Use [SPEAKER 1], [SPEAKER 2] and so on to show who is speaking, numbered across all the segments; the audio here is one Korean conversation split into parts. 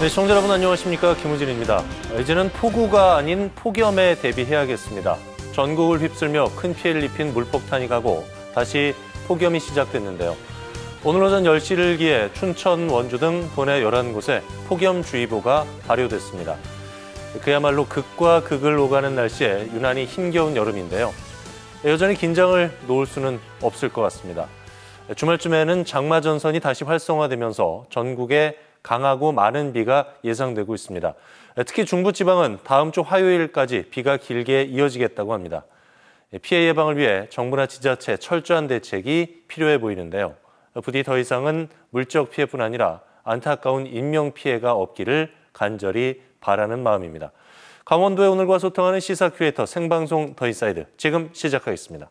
[SPEAKER 1] 네, 시청자 여러분 안녕하십니까 김우진입니다. 이제는 폭우가 아닌 폭염에 대비해야겠습니다. 전국을 휩쓸며 큰 피해를 입힌 물폭탄이 가고 다시 폭염이 시작됐는데요. 오늘 오전 10시를 기해 춘천, 원주 등 본해 11곳에 폭염주의보가 발효됐습니다. 그야말로 극과 극을 오가는 날씨에 유난히 힘겨운 여름인데요. 여전히 긴장을 놓을 수는 없을 것 같습니다. 주말쯤에는 장마 전선이 다시 활성화되면서 전국에 강하고 많은 비가 예상되고 있습니다. 특히 중부지방은 다음 주 화요일까지 비가 길게 이어지겠다고 합니다. 피해 예방을 위해 정부나 지자체 철저한 대책이 필요해 보이는데요. 부디 더 이상은 물적 피해뿐 아니라 안타까운 인명 피해가 없기를 간절히 바라는 마음입니다. 강원도의 오늘과 소통하는 시사 큐레이터 생방송 더인사이드 지금 시작하겠습니다.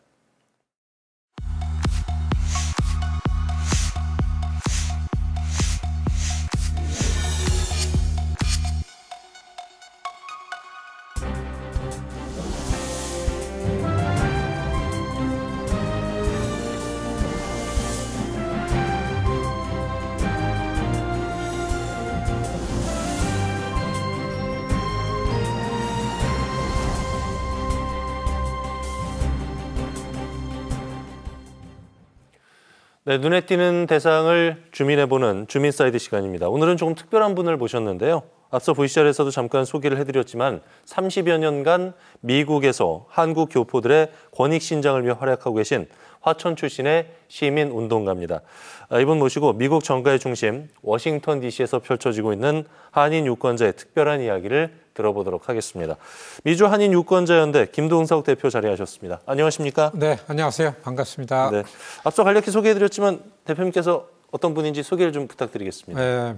[SPEAKER 1] 네, 눈에 띄는 대상을 주민해보는 주민사이드 시간입니다. 오늘은 조금 특별한 분을 모셨는데요. 앞서 VCR에서도 잠깐 소개를 해드렸지만 30여 년간 미국에서 한국 교포들의 권익신장을 위해 활약하고 계신 화천 출신의 시민운동가입니다. 아, 이분 모시고 미국 정가의 중심 워싱턴 DC에서 펼쳐지고 있는 한인 유권자의 특별한 이야기를 들어보도록 하겠습니다. 미주 한인 유권자연대 김동석 대표 자리하셨습니다.
[SPEAKER 2] 안녕하십니까? 네, 안녕하세요. 반갑습니다. 네,
[SPEAKER 1] 앞서 간략히 소개해드렸지만 대표님께서 어떤 분인지 소개를 좀 부탁드리겠습니다. 네,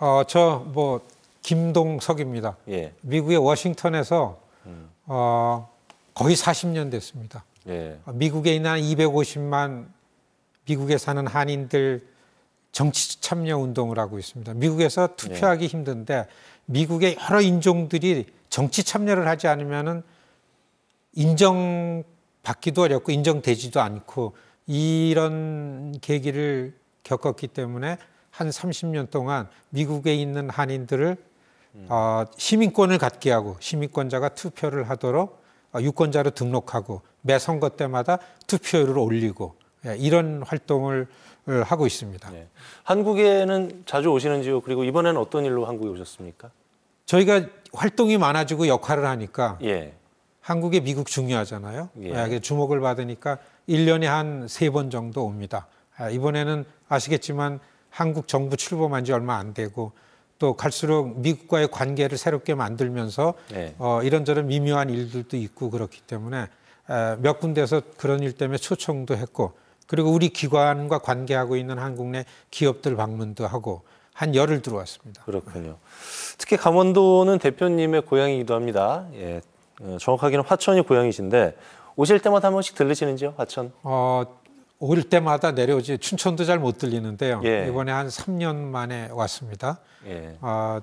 [SPEAKER 2] 어, 저뭐 김동석입니다. 예. 미국의 워싱턴에서 음. 어, 거의 40년 됐습니다. 예. 미국에 있는 250만 미국에 사는 한인들 정치 참여 운동을 하고 있습니다. 미국에서 투표하기 네. 힘든데 미국의 여러 인종들이 정치 참여를 하지 않으면은 인정받기도 어렵고 인정되지도 않고 이런 계기를 겪었기 때문에 한 30년 동안 미국에 있는 한인들을 음. 어, 시민권을 갖게 하고 시민권자가 투표를 하도록 어, 유권자로 등록하고 매 선거 때마다 투표율을 올리고 예, 이런 활동을 예, 하고 있습니다. 네.
[SPEAKER 1] 한국에는 자주 오시는지요? 그리고 이번에는 어떤
[SPEAKER 2] 일로 한국에 오셨습니까? 저희가 활동이 많아지고 역할을 하니까 예. 한국에 미국 중요하잖아요. 예. 주목을 받으니까 1년에 한 세 번 정도 옵니다. 아, 이번에는 아시겠지만 한국 정부 출범한 지 얼마 안 되고 또 갈수록 미국과의 관계를 새롭게 만들면서 네. 어, 이런저런 미묘한 일들도 있고 그렇기 때문에 아, 몇 군데서 그런 일 때문에 초청도 했고 그리고 우리 기관과 관계하고 있는 한국 내 기업들 방문도 하고 한 열흘 들어왔습니다. 그렇군요. 특히 강원도는 대표님의 고향이기도 합니다. 예, 어, 정확하게는
[SPEAKER 1] 화천이 고향이신데 오실 때마다 한 번씩 들르시는지요, 화천?
[SPEAKER 2] 어, 올 때마다 내려오지 춘천도 잘 못 들리는데요. 예. 이번에 한 3년 만에 왔습니다. 예. 어,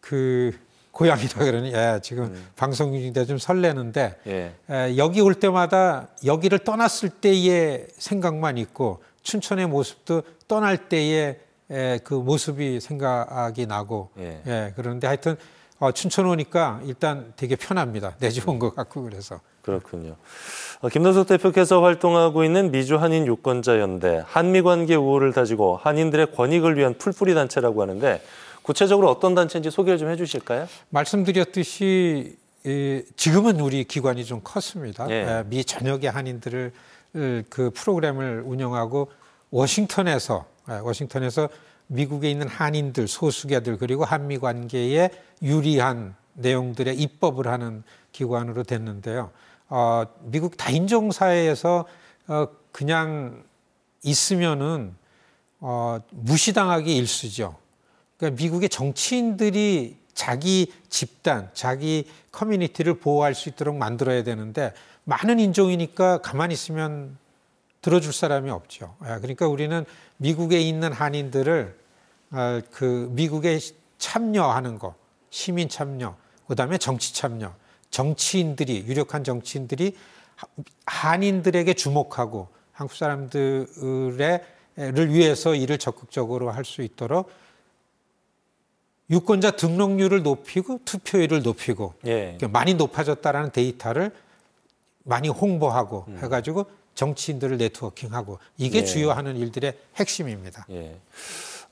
[SPEAKER 2] 그 고향이다 그러니 예, 지금 음. 방송 중인데 좀 설레는데 예. 예, 여기 올 때마다 여기를 떠났을 때의 생각만 있고 춘천의 모습도 떠날 때의 에, 예, 그 모습이 생각이 나고 예, 예 그런데 하여튼 어, 춘천 오니까 일단 되게 편합니다. 내 집 온 것 같고 그래서.
[SPEAKER 1] 그렇군요. 어, 김남석 대표께서 활동하고 있는 미주 한인 유권자 연대 한미 관계 우호를 다지고 한인들의 권익을 위한 풀뿌리 단체라고 하는데 구체적으로 어떤 단체인지 소개를 좀 해주실까요?
[SPEAKER 2] 말씀드렸듯이 지금은 우리 기관이 좀 컸습니다. 예. 예 미 전역의 한인들을 그 프로그램을 운영하고 워싱턴에서 예, 워싱턴에서 미국에 있는 한인들 소수계들 그리고 한미 관계에 유리한 내용들의 입법을 하는 기관으로 됐는데요. 어, 미국 다인종 사회에서 어, 그냥 있으면은 어, 무시당하기 일쑤죠. 그러니까 미국의 정치인들이 자기 집단, 자기 커뮤니티를 보호할 수 있도록 만들어야 되는데 많은 인종이니까 가만히 있으면 들어줄 사람이 없죠. 예, 그러니까 우리는 미국에 있는 한인들을 아, 그 미국에 참여하는 거, 시민 참여, 그다음에 정치 참여, 정치인들이 유력한 정치인들이 한인들에게 주목하고 한국 사람들의를 위해서 일을 적극적으로 할 수 있도록 유권자 등록률을 높이고 투표율을 높이고 예. 많이 높아졌다라는 데이터를 많이 홍보하고 음. 해가지고 정치인들을 네트워킹하고 이게 예. 주요 하는 일들의 핵심입니다. 예.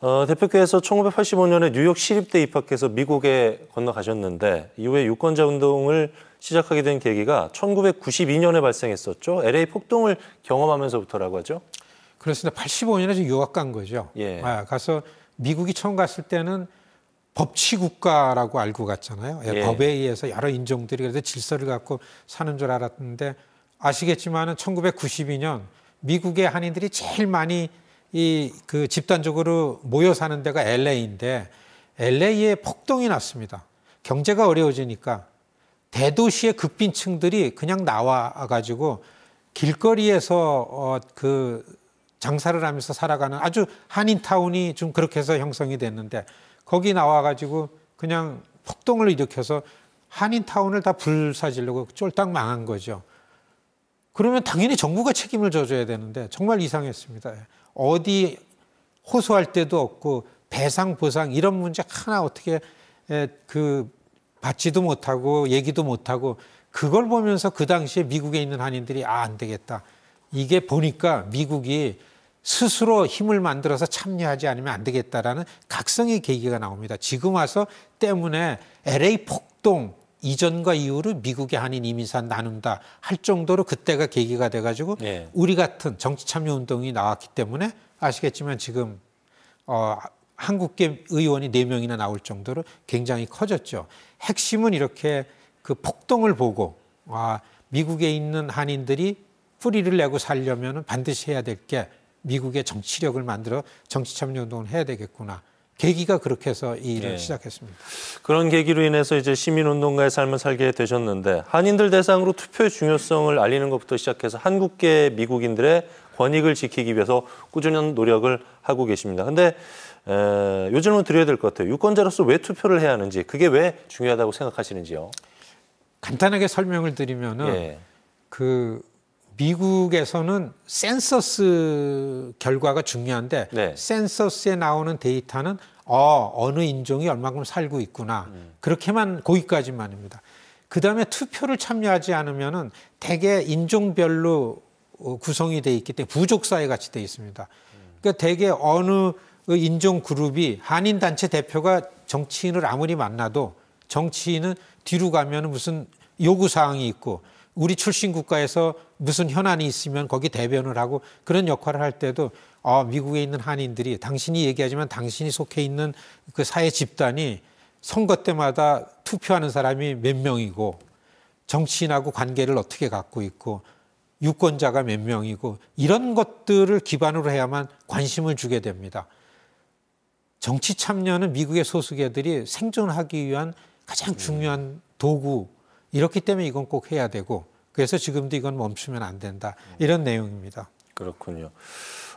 [SPEAKER 2] 어, 대표께서 1985년에 뉴욕
[SPEAKER 1] 시립대 입학해서 미국에 건너가셨는데 이후에 유권자 운동을 시작하게 된 계기가 1992년에 발생했었죠. LA 폭동을 경험하면서부터라고 하죠.
[SPEAKER 2] 그렇습니다. 85년에 유학 간 거죠. 예. 아, 가서 미국이 처음 갔을 때는 법치 국가라고 알고 갔잖아요. 예, 예. 법에 의해서 여러 인종들이 그래서 질서를 갖고 사는 줄 알았는데 아시겠지만 1992년 미국의 한인들이 제일 많이 이 그 집단적으로 모여 사는 데가 LA인데 LA에 폭동이 났습니다. 경제가 어려워지니까 대도시의 극빈층들이 그냥 나와 가지고 길거리에서 어, 그 장사를 하면서 살아가는 아주 한인타운이 좀 그렇게 해서 형성이 됐는데 거기 나와가지고 그냥 폭동을 일으켜서 한인타운을 다 불사지려고 쫄딱 망한 거죠. 그러면 당연히 정부가 책임을 져줘야 되는데 정말 이상했습니다. 어디 호소할 데도 없고 배상 보상 이런 문제 하나 어떻게 그 받지도 못하고 얘기도 못하고 그걸 보면서 그 당시에 미국에 있는 한인들이 아 안 되겠다. 이게 보니까 미국이 스스로 힘을 만들어서 참여하지 않으면 안 되겠다라는 각성의 계기가 나옵니다. 지금 와서 때문에 LA 폭동 이전과 이후로 미국의 한인 이민사 나눈다 할 정도로 그때가 계기가 돼가지고 네. 우리 같은 정치 참여 운동이 나왔기 때문에 아시겠지만 지금 어, 한국계 의원이 네 명이나 나올 정도로 굉장히 커졌죠. 핵심은 이렇게 그 폭동을 보고 아 미국에 있는 한인들이 뿌리를 내고 살려면 반드시 해야 될게 미국의 정치력을 만들어 정치 참여 운동을 해야 되겠구나. 계기가 그렇게 해서 이 일을 네. 시작했습니다.
[SPEAKER 1] 그런 계기로 인해서 이제 시민운동가의 삶을 살게 되셨는데 한인들 대상으로 투표의 중요성을 알리는 것부터 시작해서 한국계 미국인들의 권익을 지키기 위해서 꾸준한 노력을 하고 계십니다. 근데 에, 요 질문 드려야 될 것 같아요. 유권자로서 왜 투표를 해야 하는지 그게 왜 중요하다고 생각하시는지요?
[SPEAKER 2] 간단하게 설명을 드리면은 예. 그 미국에서는 센서스 결과가 중요한데 네. 센서스에 나오는 데이터는 어 어느 인종이 얼마큼 살고 있구나 음. 그렇게만 거기까지만입니다. 그 다음에 투표를 참여하지 않으면은 대개 인종별로 어, 구성이 돼 있기 때문에 부족 사회 같이 돼 있습니다. 음. 그러니까 대개 어느 인종 그룹이 한인 단체 대표가 정치인을 아무리 만나도 정치인은 뒤로 가면 무슨 요구 사항이 있고 우리 출신 국가에서 무슨 현안이 있으면 거기 대변을 하고 그런 역할을 할 때도 아, 미국에 있는 한인들이 당신이 얘기하지만 당신이 속해 있는 그 사회 집단이 선거 때마다 투표하는 사람이 몇 명이고 정치인하고 관계를 어떻게 갖고 있고 유권자가 몇 명이고 이런 것들을 기반으로 해야만 관심을 주게 됩니다. 정치 참여는 미국의 소수계들이 생존하기 위한 가장 중요한 도구 이렇기 때문에 이건 꼭 해야 되고 그래서 지금도 이건 멈추면 안 된다. 이런 내용입니다. 그렇군요.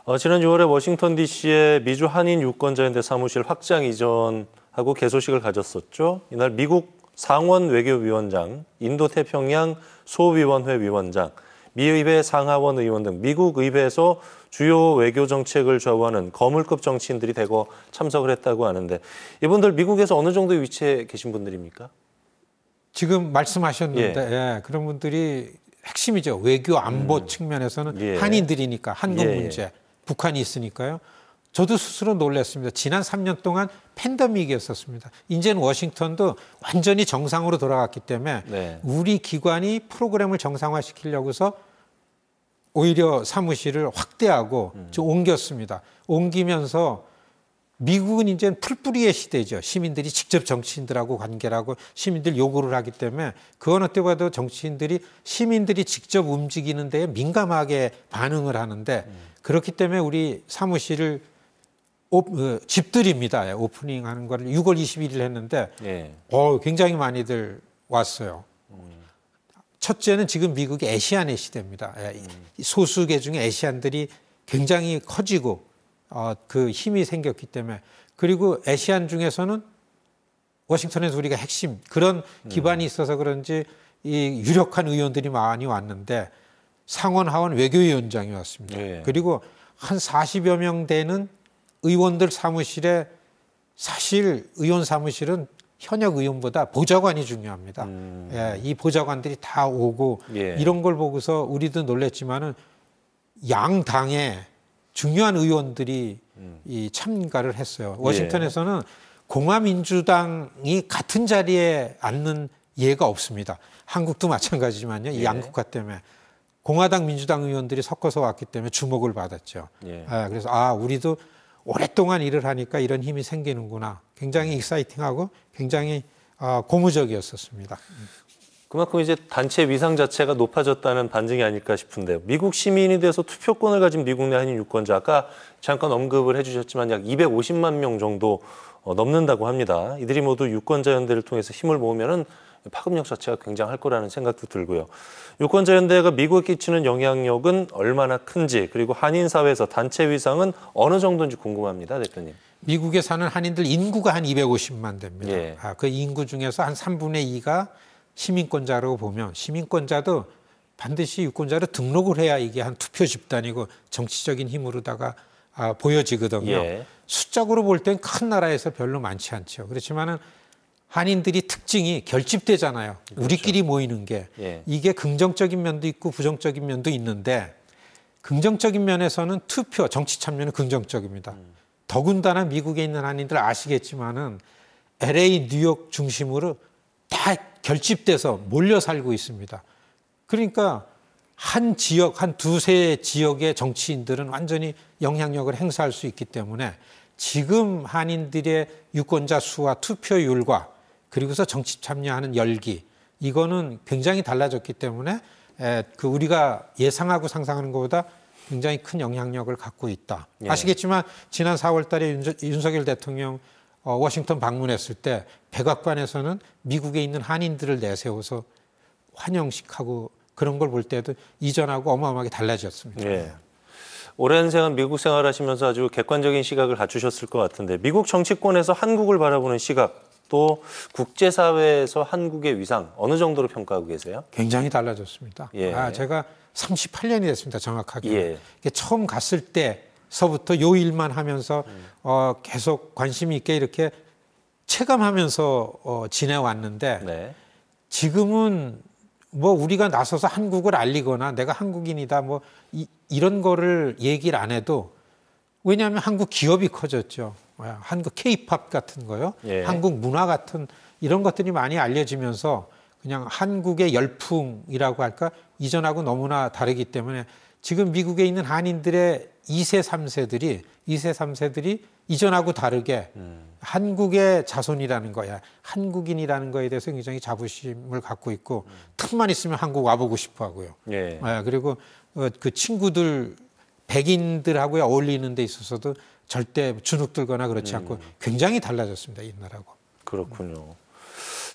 [SPEAKER 1] 어, 지난 6월에 워싱턴 D.C.의 미주 한인 유권자연대 사무실 확장 이전하고 개소식을 가졌었죠. 이날 미국 상원 외교위원장, 인도태평양 소위원회 위원장, 미의회 상하원 의원 등 미국 의회에서 주요 외교 정책을 좌우하는 거물급 정치인들이 대거 참석을 했다고 하는데 이분들 미국에서 어느 정도 위치에 계신 분들입니까?
[SPEAKER 2] 지금 말씀하셨는데 예. 예, 그런 분들이 핵심이죠. 외교 안보 음. 측면에서는 예. 한인들이니까 한국 예. 문제, 북한이 있으니까요. 저도 스스로 놀랐습니다. 지난 3년 동안 팬데믹이었었습니다. 이제는 워싱턴도 완전히 정상으로 돌아갔기 때문에 네. 우리 기관이 프로그램을 정상화시키려고서 오히려 사무실을 확대하고 음. 옮겼습니다. 옮기면서 미국은 이제 풀뿌리의 시대죠. 시민들이 직접 정치인들하고 관계라고 시민들 요구를 하기 때문에 그건 어떻게 봐도 정치인들이 시민들이 직접 움직이는 데에 민감하게 반응을 하는데 음. 그렇기 때문에 우리 사무실을 오, 어, 집들입니다. 예, 오프닝 하는 거를 6월 21일 했는데 예. 어, 굉장히 많이들 왔어요. 첫째는 지금 미국의 애시안의 시대입니다. 예, 소수계 중에 애시안들이 굉장히 커지고 아, 그 힘이 생겼기 때문에 그리고 애시안 중에서는 워싱턴에서 우리가 핵심 그런 음. 기반이 있어서 그런지 이 유력한 의원들이 많이 왔는데 상원 하원 외교위원장이 왔습니다. 예. 그리고 한 40여 명 되는 의원들 사무실에 사실 의원 사무실은 현역 의원보다 보좌관이 중요합니다. 음. 예, 이 보좌관들이 다 오고 예. 이런 걸 보고서 우리도 놀랬지만은 양당의 중요한 의원들이 음. 이 참가를 했어요. 워싱턴에서는 예. 공화민주당이 같은 자리에 앉는 예가 없습니다. 한국도 마찬가지지만요. 예. 이양국화 때문에 공화당 민주당 의원들이 섞어서 왔기 때문에 주목을 받았죠. 예. 아, 그래서 아 우리도 오랫동안 일을 하니까 이런 힘이 생기는구나. 굉장히 익사이팅하고 음. 굉장히 아, 고무적이었었습니다. 음. 그만큼 이제 단체
[SPEAKER 1] 위상 자체가 높아졌다는 반증이 아닐까 싶은데 요 미국 시민이 돼서 투표권을 가진 미국 내 한인 유권자 아까 잠깐 언급을 해주셨지만 약 250만 명 정도 어, 넘는다고 합니다. 이들이 모두 유권자 연대를 통해서 힘을 모으면은 파급력 자체가 굉장할 거라는 생각도 들고요. 유권자 연대가 미국에 끼치는 영향력은 얼마나 큰지 그리고 한인 사회에서 단체 위상은 어느 정도인지 궁금합니다, 대표님.
[SPEAKER 2] 미국에 사는 한인들 인구가 한 250만 됩니다. 예. 아, 그 인구 중에서 한 3분의 2가 시민권자로 보면 시민권자도 반드시 유권자로 등록을 해야 이게 한 투표 집단이고 정치적인 힘으로다가 아, 보여지거든요. 예. 자적으로볼 땐 큰 나라에서 별로 많지 않죠. 그렇지만은 한인들이 특징이 결집되잖아요. 그렇죠. 우리끼리 모이는 게 예. 이게 긍정적인 면도 있고 부정적인 면도 있는데 긍정적인 면에서는 투표 정치 참여는 긍정적입니다. 음. 더군다나 미국에 있는 한인들 아시겠지만은 LA, 뉴욕 중심으로 다 결집돼서 몰려 살고 있습니다. 그러니까 한 지역, 한 두세 지역의 정치인들은 완전히 영향력을 행사할 수 있기 때문에 지금 한인들의 유권자 수와 투표율과 그리고서 정치 참여하는 열기 이거는 굉장히 달라졌기 때문에 그 우리가 예상하고 상상하는 것보다 굉장히 큰 영향력을 갖고 있다. 예. 아시겠지만 지난 4월 달에 윤석열 대통령 어, 워싱턴 방문했을 때 백악관에서는 미국에 있는 한인들을 내세워서 환영식하고 그런 걸 볼 때도 이전하고 어마어마하게 달라졌습니다. 예. 오랜 시간
[SPEAKER 1] 미국 생활하시면서 아주 객관적인 시각을 갖추셨을 것 같은데 미국 정치권에서 한국을 바라보는 시각 또 국제사회에서 한국의 위상 어느 정도로 평가하고 계세요?
[SPEAKER 2] 굉장히 달라졌습니다. 예. 아, 제가 38년이 됐습니다, 정확하게. 예. 처음 갔을 때 서부터 요 일만 하면서 음. 어, 계속 관심 있게 이렇게 체감하면서 어, 지내왔는데 네. 지금은 뭐 우리가 나서서 한국을 알리거나 내가 한국인이다 뭐 이, 이런 거를 얘기를 안 해도 왜냐하면 한국 기업이 커졌죠. 어, 한국 케이팝 같은 거요. 예. 한국 문화 같은 이런 것들이 많이 알려지면서 그냥 한국의 열풍이라고 할까 이전하고 너무나 다르기 때문에 지금 미국에 있는 한인들의 2세, 3세들이 2세, 3세들이 이전하고 다르게 음. 한국의 자손이라는 거야. 한국인이라는 거에 대해서 굉장히 자부심을 갖고 있고 음. 틈만 있으면 한국 와보고 싶어 하고요. 예. 예 그리고 어, 그 친구들 백인들하고 어울리는 데 있어서도 절대 주눅 들거나 그렇지 음. 않고 굉장히 달라졌습니다. 옛날하고.
[SPEAKER 1] 그렇군요.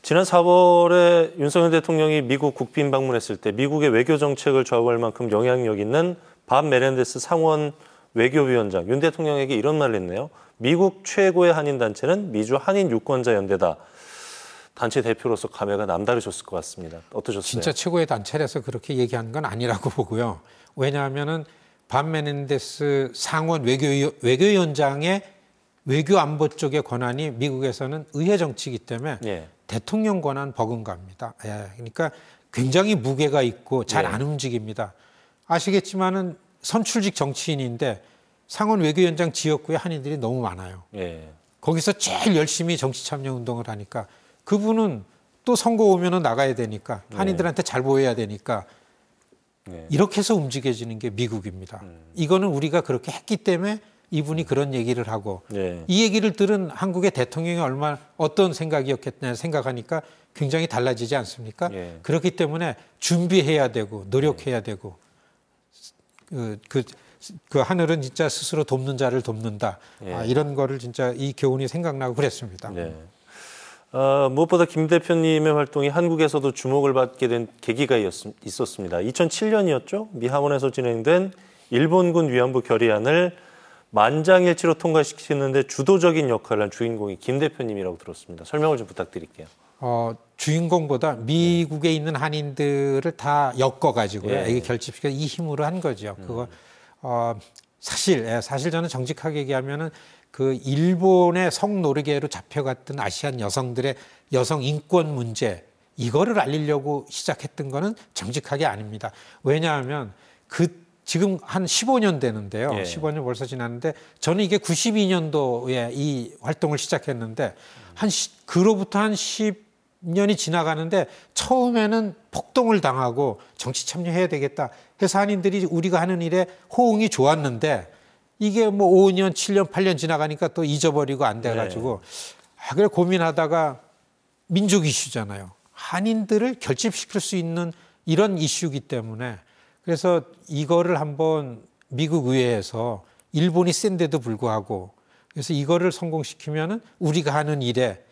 [SPEAKER 2] 지난 4월에 윤석열 대통령이 미국 국빈 방문했을
[SPEAKER 1] 때 미국의 외교 정책을 좌우할 만큼 영향력 있는 밥 메렌데스 상원 외교위원장 윤 대통령에게 이런 말을 했네요. 미국 최고의 한인 단체는 미주 한인 유권자 연대다. 단체 대표로서 감회가 남다르셨을 것 같습니다. 어떠셨어요? 진짜
[SPEAKER 2] 최고의 단체라서 그렇게 얘기한 건 아니라고 보고요. 왜냐하면은 반 메넨데스 상원 외교 외교위원장의 외교 안보 쪽의 권한이 미국에서는 의회 정치이기 때문에 예. 대통령 권한 버금갑니다. 예. 그러니까 굉장히 무게가 있고 잘안 예. 움직입니다. 아시겠지만은 선출직 정치인인데 상원 외교위원장 지역구에 한인들이 너무 많아요. 예. 거기서 제일 열심히 정치 참여 운동을 하니까 그분은 또 선거 오면은 나가야 되니까 네. 한인들한테 잘 보여야 되니까 네. 이렇게 해서 움직여지는 게 미국입니다. 음. 이거는 우리가 그렇게 했기 때문에 이분이 그런 얘기를 하고 네. 이 얘기를 들은 한국의 대통령이 얼마 어떤 생각이었겠냐 생각하니까 굉장히 달라지지 않습니까? 네. 그렇기 때문에 준비해야 되고 노력해야 되고 그, 그, 그, 하늘은 진짜 스스로 돕는 자를 돕는다. 아, 예. 아, 이런 거를 진짜 이 교훈이 생각나고 그랬습니다. 네.
[SPEAKER 1] 어, 무엇보다 김 대표님의 활동이 한국에서도 주목을 받게 된 계기가 있었습니다. 2007년이었죠. 미하원에서 진행된 일본군 위안부 결의안을 만장일치로 통과시키는데 주도적인 역할을 한 주인공이 김 대표님이라고 들었습니다. 설명을 좀 부탁드릴게요.
[SPEAKER 2] 어, 주인공보다 미국에 있는 한인들을 다 엮어가지고요. 예. 이게 결집시켜 이 힘으로 한 거죠. 음. 그거 어, 사실 예, 사실 저는 정직하게 얘기하면은 그 일본의 성노르계로 잡혀갔던 아시안 여성들의 여성 인권 문제 이거를 알리려고 시작했던 거는 정직하게 아닙니다. 왜냐하면 그 지금 한 15년 되는데요. 예. 15년 벌써 지났는데 저는 이게 92년도에 이 활동을 시작했는데 한 시, 그로부터 한 10, 년이 지나가는데 처음에는 폭동을 당하고 정치 참여해야 되겠다. 해서 한인들이 우리가 하는 일에 호응이 좋았는데 이게 뭐 5년, 7년, 8년 지나가니까 또 잊어버리고 안 돼가지고 네. 아, 그래 고민하다가 민족 이슈잖아요. 한인들을 결집시킬 수 있는 이런 이슈기 때문에 그래서 이거를 한번 미국 의회에서 일본이 센데도 불구하고 그래서 이거를 성공시키면은 우리가 하는 일에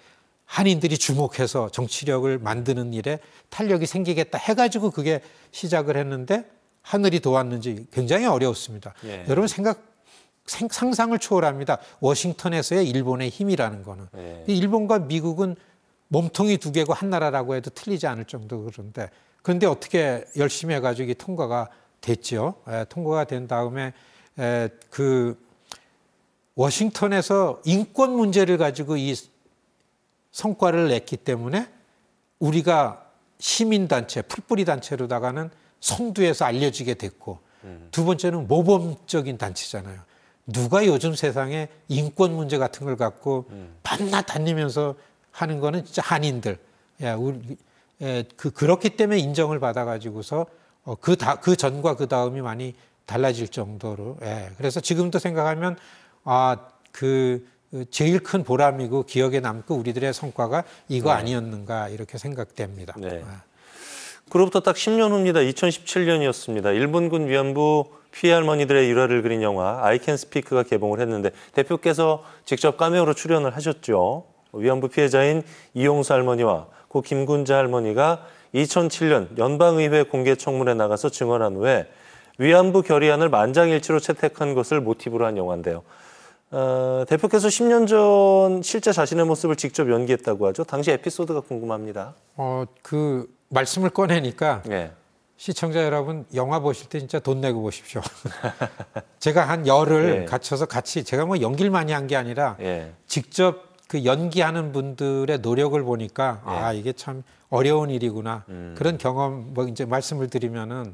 [SPEAKER 2] 한인들이 주목해서 정치력을 만드는 일에 탄력이 생기겠다 해가지고 그게 시작을 했는데 하늘이 도왔는지 굉장히 어려웠습니다. 예. 여러분 생각 상상을 초월합니다. 워싱턴에서의 일본의 힘이라는 거는 예. 일본과 미국은 몸통이 두 개고 한 나라라고 해도 틀리지 않을 정도 그런데 그런데 어떻게 열심히 해가지고 통과가 됐죠. 예, 통과가 된 다음에 에, 예, 그 워싱턴에서 인권 문제를 가지고 이 성과를 냈기 때문에 우리가 시민단체, 풀뿌리 단체로다가는 성두에서 알려지게 됐고 음. 두 번째는 모범적인 단체잖아요. 누가 요즘 세상에 인권 문제 같은 걸 갖고 음. 반나 낮 다니면서 하는 거는 진짜 한인들. 야, 우리, 에, 그, 그렇기 때문에 인정을 받아가지고서 어, 그, 다, 그 전과 그 다음이 많이 달라질 정도로. 예. 그래서 지금도 생각하면 아, 그그 제일 큰 보람이고 기억에 남고 우리들의 성과가 이거 네. 아니었는가 이렇게 생각됩니다. 네. 아. 그로부터 딱 10년
[SPEAKER 1] 후입니다. 2017년이었습니다. 일본군 위안부 피해 할머니들의 일화를 그린 영화 아이 캔 스피크가 개봉을 했는데 대표께서 직접 까메오로 출연을 하셨죠. 위안부 피해자인 이용수 할머니와 고 김군자 할머니가 2007년 연방의회 공개 청문회 나가서 증언한 후에 위안부 결의안을 만장일치로 채택한 것을 모티브로 한 영화인데요. 어, 대표께서 10년 전 실제 자신의 모습을 직접 연기했다고 하죠. 당시 에피소드가 궁금합니다.
[SPEAKER 2] 어, 그 말씀을 꺼내니까 네. 시청자 여러분 영화 보실 때 진짜 돈 내고 보십시오. 제가 한 열흘 네. 갇혀서 같이 제가 뭐 연기를 많이 한 게 아니라 네. 직접 그 연기하는 분들의 노력을 보니까 예. 아 이게 참 어려운 일이구나 음. 그런 경험 뭐 이제 말씀을 드리면은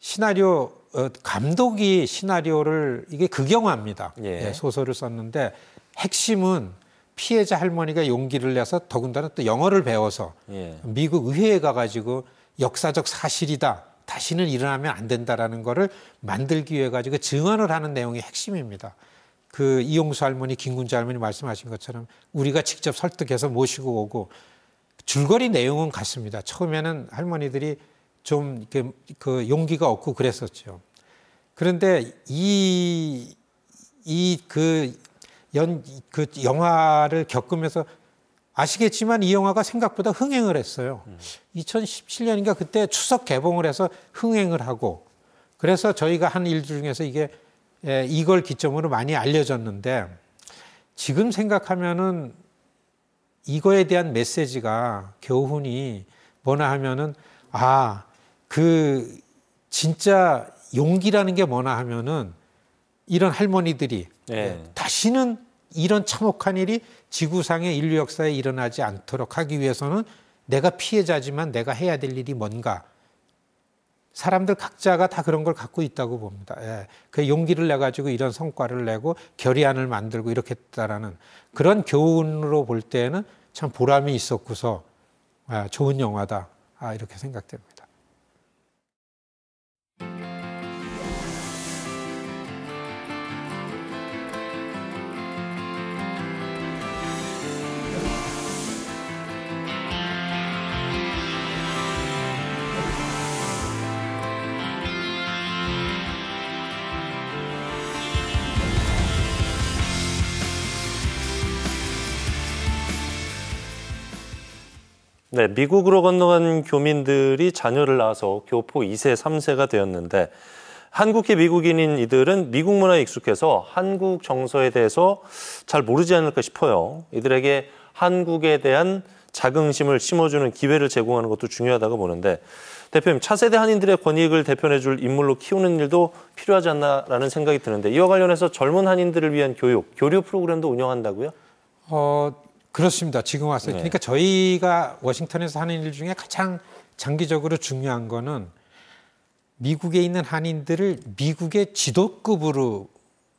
[SPEAKER 2] 시나리오 어, 감독이 시나리오를 이게 극영화입니다. 예. 예. 소설을 썼는데 핵심은 피해자 할머니가 용기를 내서 더군다나 또 영어를 배워서 예. 미국 의회에 가가지고 역사적 사실이다. 다시는 일어나면 안 된다라는 거를 만들기 위해 가지고 증언을 하는 내용이 핵심입니다. 그 이용수 할머니, 김군자 할머니 말씀하신 것처럼 우리가 직접 설득해서 모시고 오고 줄거리 내용은 같습니다. 처음에는 할머니들이 좀 이렇게 그 용기가 없고 그랬었죠. 그런데 이 이 그연그 그 영화를 겪으면서 아시겠지만 이 영화가 생각보다 흥행을 했어요. 2017년인가 그때 추석 개봉을 해서 흥행을 하고 그래서 저희가 한 일 중에서 이게 예, 이걸 기점으로 많이 알려졌는데 지금 생각하면은 이거에 대한 메시지가 교훈이 뭐나 하면은 아, 그 진짜 용기라는 게 뭐나 하면은 이런 할머니들이 네. 다시는 이런 참혹한 일이 지구상의 인류 역사에 일어나지 않도록 하기 위해서는 내가 피해자지만 내가 해야 될 일이 뭔가 사람들 각자가 다 그런 걸 갖고 있다고 봅니다. 예. 그 용기를 내 가지고 이런 성과를 내고 결의안을 만들고 이렇게 했다라는 그런 교훈으로 볼 때에는 참 보람이 있었고서 아, 좋은 영화다. 아, 이렇게 생각됩니다.
[SPEAKER 1] 네, 미국으로 건너간 교민들이 자녀를 낳아서 교포 2세, 3세가 되었는데 한국계 미국인인 이들은 미국 문화에 익숙해서 한국 정서에 대해서 잘 모르지 않을까 싶어요. 이들에게 한국에 대한 자긍심을 심어주는 기회를 제공하는 것도 중요하다고 보는데 대표님 차세대 한인들의 권익을 대표해줄 인물로 키우는 일도 필요하지 않나라는 생각이 드는데 이와 관련해서 젊은 한인들을 위한 교육, 교류 프로그램도 운영한다고요?
[SPEAKER 2] 어, 그렇습니다. 지금 와서. 네. 그러니까 저희가 워싱턴에서 하는 일 중에 가장 장기적으로 중요한 거는 미국에 있는 한인들을 미국의 지도급으로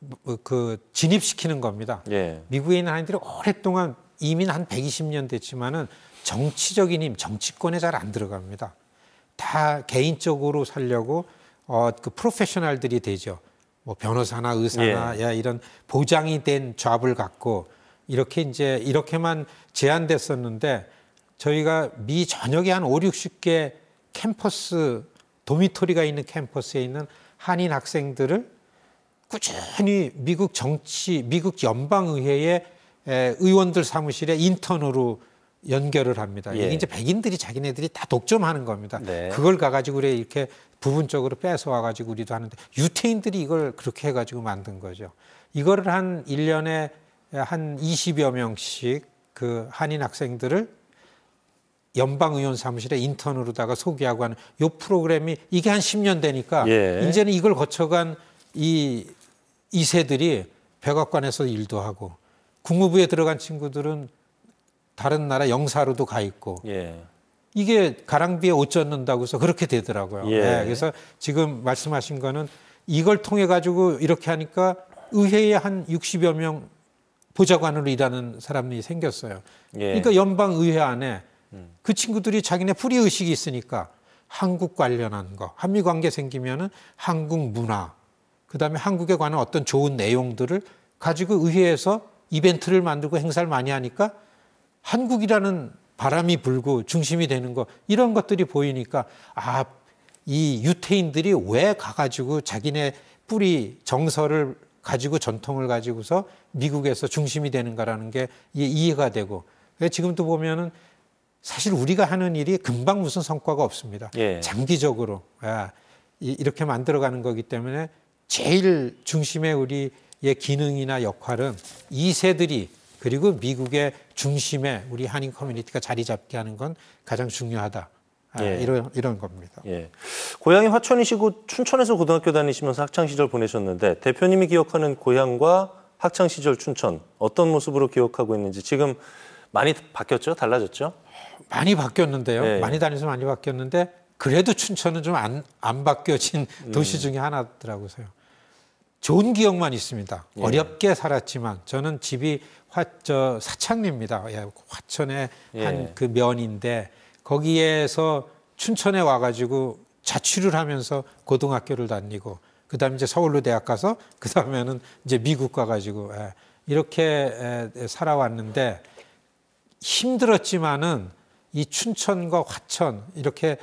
[SPEAKER 2] 뭐 그 진입시키는 겁니다. 예. 미국에 있는 한인들이 오랫동안 이민 한 120년 됐지만은 정치적인 힘, 정치권에 잘 안 들어갑니다. 다 개인적으로 살려고 어, 그 프로페셔널들이 되죠. 뭐 변호사나 의사나 예. 야 이런 보장이 된 잡을 갖고 이렇게 이제 이렇게만 제한됐었는데 저희가 미 전역에 한 5, 60개 캠퍼스 도미토리가 있는 캠퍼스에 있는 한인 학생들을 꾸준히 미국 정치, 미국 연방의회의 의원들 사무실에 인턴으로 연결을 합니다. 예. 이게 이제 백인들이 자기네들이 다 독점하는 겁니다. 네. 그걸 가가지고 그래 이렇게 부분적으로 뺏어와가지고 우리도 하는데 유태인들이 이걸 그렇게 해가지고 만든 거죠. 이거를 한 일년에 예, 한 20여 명씩 그 한인 학생들을 연방의원 사무실에 인턴으로다가 소개하고 하는 요 프로그램이 이게 한 10년 되니까 예. 이제는 이걸 거쳐간 이 이세들이 백악관에서 일도 하고 국무부에 들어간 친구들은 다른 나라 영사로도 가 있고 예. 이게 가랑비에 옷 젖는다고 해서 그렇게 되더라고요. 예. 네, 그래서 지금 말씀하신 거는 이걸 통해 가지고 이렇게 하니까 의회에 한 60여 명 보좌관으로 일하는 사람이 생겼어요. 예. 그러니까 연방 의회 안에 음. 그 친구들이 자기네 뿌리 의식이 있으니까 한국 관련한 거, 한미 관계 생기면은 한국 문화, 그다음에 한국에 관한 어떤 좋은 내용들을 가지고 의회에서 이벤트를 만들고 행사를 많이 하니까 한국이라는 바람이 불고 중심이 되는 거 이런 것들이 보이니까 아이 유태인들이 왜 가가지고 자기네 뿌리 정서를 가지고 전통을 가지고서 미국에서 중심이 되는가라는 게 이해가 되고 지금도 보면은 사실 우리가 하는 일이 금방 무슨 성과가 없습니다. 예. 장기적으로 아, 이렇게 만들어가는 거기 때문에 제일 중심의 우리의 기능이나 역할은 이 세들이 그리고 미국의 중심에 우리 한인 커뮤니티가 자리 잡게 하는 건 가장 중요하다. 아, 예. 이런 이런 겁니다.
[SPEAKER 1] 예. 고향이 화천이시고 춘천에서 고등학교 다니시면서 학창 시절 보내셨는데 대표님이 기억하는 고향과 학창 시절 춘천 어떤 모습으로 기억하고 있는지 지금 많이 바뀌었죠? 달라졌죠? 많이 바뀌었는데요. 예. 예.
[SPEAKER 2] 많이 다니서 많이 바뀌었는데 그래도 춘천은 좀 안 안 바뀌어진 음. 도시 중에 하나더라고요. 좋은 기억만 있습니다. 예. 어렵게 살았지만 저는 집이 화, 저 사창리입니다. 예, 화천의 예. 한그 면인데 거기에서 춘천에 와가지고 자취를 하면서 고등학교를 다니고 그다음에 이제 서울로 대학 가서 그다음에는 이제 미국 가가지고 예, 이렇게 살아왔는데 힘들었지만은 이 춘천과 화천 이렇게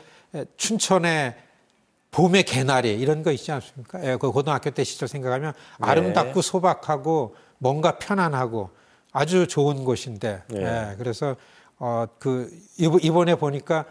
[SPEAKER 2] 춘천의 봄의 개나리 이런 거 있지 않습니까? 예, 그 고등학교 때 시절 생각하면 네. 아름답고 소박하고 뭔가 편안하고 아주 좋은 곳인데 네. 예, 그래서 어, 그 이번에 보니까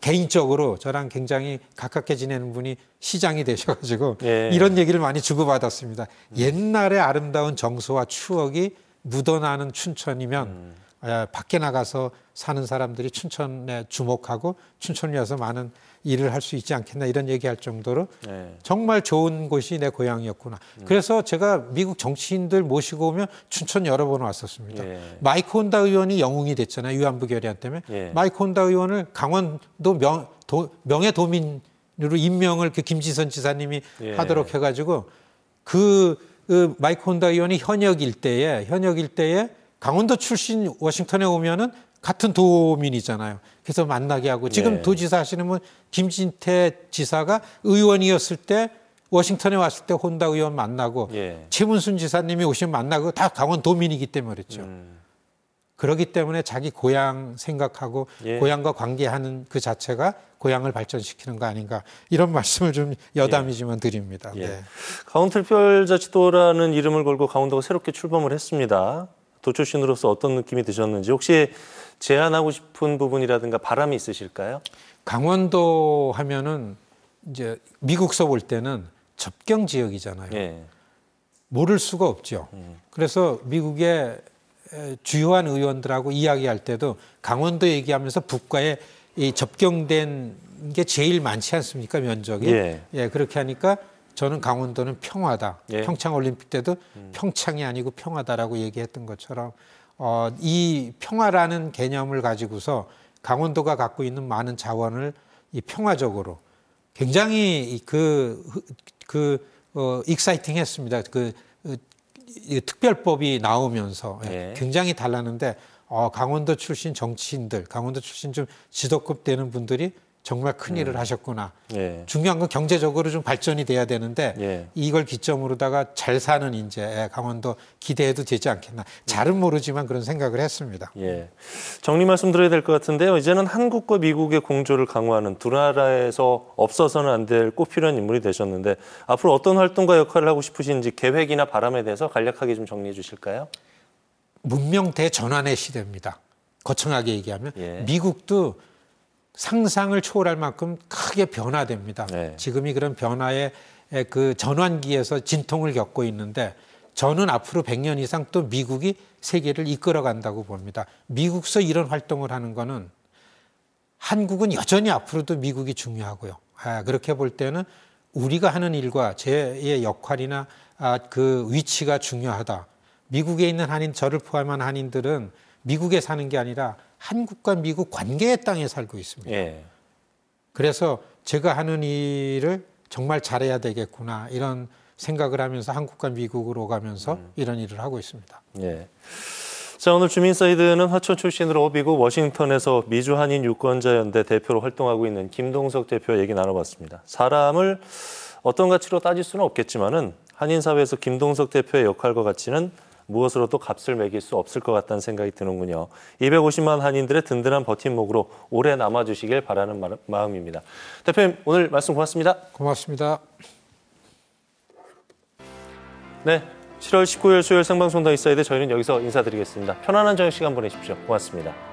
[SPEAKER 2] 개인적으로 저랑 굉장히 가깝게 지내는 분이 시장이 되셔가지고 예. 이런 얘기를 많이 주고받았습니다. 음. 옛날의 아름다운 정서와 추억이 묻어나는 춘천이면 음. 예, 밖에 나가서 사는 사람들이 춘천에 주목하고 춘천이어서 많은 일을 할 수 있지 않겠나 이런 얘기할 정도로 네. 정말 좋은 곳이 내 고향이었구나. 음. 그래서 제가 미국 정치인들 모시고 오면 춘천 여러 번 왔었습니다. 예. 마이크 혼다 의원이 영웅이 됐잖아요. 유한부 결의안 때문에. 예. 마이크 혼다 의원을 강원도 명, 도, 명예도민으로 임명을 그 김지선 지사님이 예. 하도록 해가지고 그, 그 마이크 혼다 의원이 현역 일대에 현역 일대에 강원도 출신 워싱턴에 오면은 같은 도민이잖아요. 그래서 만나게 하고 네. 지금 네. 도지사 하시는 분 김진태 지사가 의원이었을 때 워싱턴에 왔을 때 혼다 의원 만나고 예. 최문순 지사님이 오시면 만나고 다 강원 도민이기 때문에 그랬죠 음. 그렇기 때문에 자기 고향 생각하고 예. 고향과 관계하는 그 자체가 고향을 발전시키는 거 아닌가 이런 말씀을 좀 여담이지만 예. 드립니다. 예. 네. 강원특별자치도라는
[SPEAKER 1] 이름을 걸고 강원도가 새롭게 출범을 했습니다. 도초신으로서 어떤 느낌이 드셨는지 혹시 제안하고 싶은 부분이라든가 바람이 있으실까요?
[SPEAKER 2] 강원도 하면은 이제 미국서 볼 때는 접경 지역이잖아요. 예. 모를 수가 없죠. 음. 그래서 미국의 주요한 의원들하고 이야기할 때도 강원도 얘기하면서 북과의 이 접경된 게 제일 많지 않습니까 면적이? 예. 예 그렇게 하니까 저는 강원도는 평화다. 예. 평창 올림픽 때도 음. 평창이 아니고 평화다라고 얘기했던 것처럼 어, 이 평화라는 개념을 가지고서 강원도가 갖고 있는 많은 자원을 이 평화적으로 굉장히 그, 그, 어, 익사이팅 했습니다. 그, 이 특별법이 나오면서 예. 네. 굉장히 달랐는데, 어, 강원도 출신 정치인들, 강원도 출신 좀 지도급 되는 분들이 정말 큰 일을 음. 하셨구나. 예. 중요한 건 경제적으로 좀 발전이 돼야 되는데 예. 이걸 기점으로다가 잘 사는 인제 강원도 기대해도 되지 않겠나. 잘은 모르지만 그런 생각을 했습니다.
[SPEAKER 1] 예. 정리 말씀드려야 될 것 같은데요. 이제는 한국과 미국의 공조를 강화하는 두 나라에서 없어서는 안 될 꼭 필요한 인물이 되셨는데 앞으로 어떤 활동과 역할을 하고 싶으신지 계획이나 바람에 대해서 간략하게 좀 정리해 주실까요?
[SPEAKER 2] 문명 대전환의 시대입니다. 거창하게 얘기하면 예. 미국도 상상을 초월할 만큼 크게 변화됩니다. 네. 지금이 그런 변화의 그 전환기에서 진통을 겪고 있는데 저는 앞으로 100년 이상 또 미국이 세계를 이끌어 간다고 봅니다. 미국서 이런 활동을 하는 거는 한국은 여전히 앞으로도 미국이 중요하고요. 아, 그렇게 볼 때는 우리가 하는 일과 제의 역할이나 아, 그 위치가 중요하다. 미국에 있는 한인, 저를 포함한 한인들은 미국에 사는 게 아니라 한국과 미국 관계의 땅에 살고 있습니다. 예. 그래서 제가 하는 일을 정말 잘해야 되겠구나 이런 생각을 하면서 한국과 미국으로 가면서 음. 이런 일을 하고 있습니다. 예. 자 오늘 주민사이드는 화천 출신으로
[SPEAKER 1] 미국 워싱턴에서 미주 한인 유권자연대 대표로 활동하고 있는 김동석 대표 얘기 나눠봤습니다. 사람을 어떤 가치로 따질 수는 없겠지만은 한인 사회에서 김동석 대표의 역할과 가치는 무엇으로도 값을 매길 수 없을 것 같다는 생각이 드는군요. 250만 한인들의 든든한 버팀목으로 오래 남아주시길 바라는 마음입니다. 대표님 오늘 말씀 고맙습니다. 고맙습니다. 네, 7월 19일 수요일 생방송 더 있어야 돼 저희는 여기서 인사드리겠습니다. 편안한 저녁 시간 보내십시오. 고맙습니다.